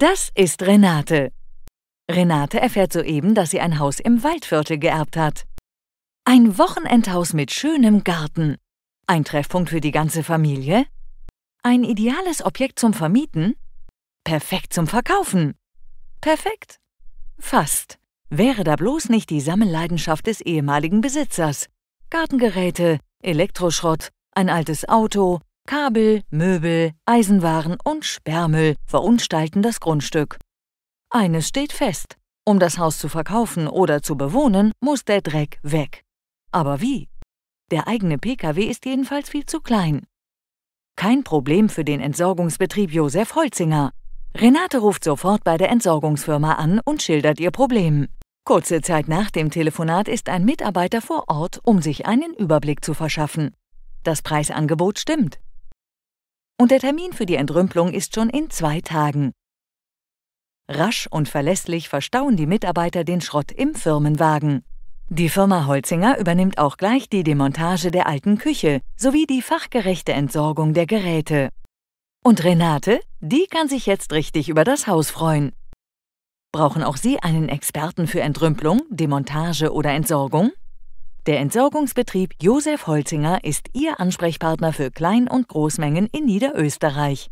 Das ist Renate. Renate erfährt soeben, dass sie ein Haus im Waldviertel geerbt hat. Ein Wochenendhaus mit schönem Garten. Ein Treffpunkt für die ganze Familie. Ein ideales Objekt zum Vermieten. Perfekt zum Verkaufen. Perfekt? Fast. Wäre da bloß nicht die Sammelleidenschaft des ehemaligen Besitzers. Gartengeräte, Elektroschrott, ein altes Auto, Kabel, Möbel, Eisenwaren und Sperrmüll verunstalten das Grundstück. Eines steht fest. Um das Haus zu verkaufen oder zu bewohnen, muss der Dreck weg. Aber wie? Der eigene Pkw ist jedenfalls viel zu klein. Kein Problem für den Entsorgungsbetrieb Josef Holzinger. Renate ruft sofort bei der Entsorgungsfirma an und schildert ihr Problem. Kurze Zeit nach dem Telefonat ist ein Mitarbeiter vor Ort, um sich einen Überblick zu verschaffen. Das Preisangebot stimmt und der Termin für die Entrümpelung ist schon in zwei Tagen. Rasch und verlässlich verstauen die Mitarbeiter den Schrott im Firmenwagen. Die Firma Holzinger übernimmt auch gleich die Demontage der alten Küche sowie die fachgerechte Entsorgung der Geräte. Und Renate, die kann sich jetzt richtig über das Haus freuen. Brauchen auch Sie einen Experten für Entrümpelung, Demontage oder Entsorgung? Der Entsorgungsbetrieb Josef Holzinger ist Ihr Ansprechpartner für Klein- und Großmengen in Niederösterreich.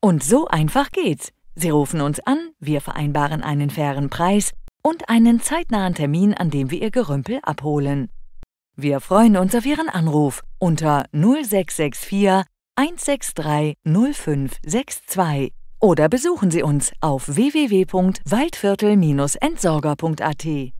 Und so einfach geht's. Sie rufen uns an, wir vereinbaren einen fairen Preis und einen zeitnahen Termin, an dem wir Ihr Gerümpel abholen. Wir freuen uns auf Ihren Anruf unter 0664 163 0562 oder besuchen Sie uns auf www.waldviertel-entsorger.at.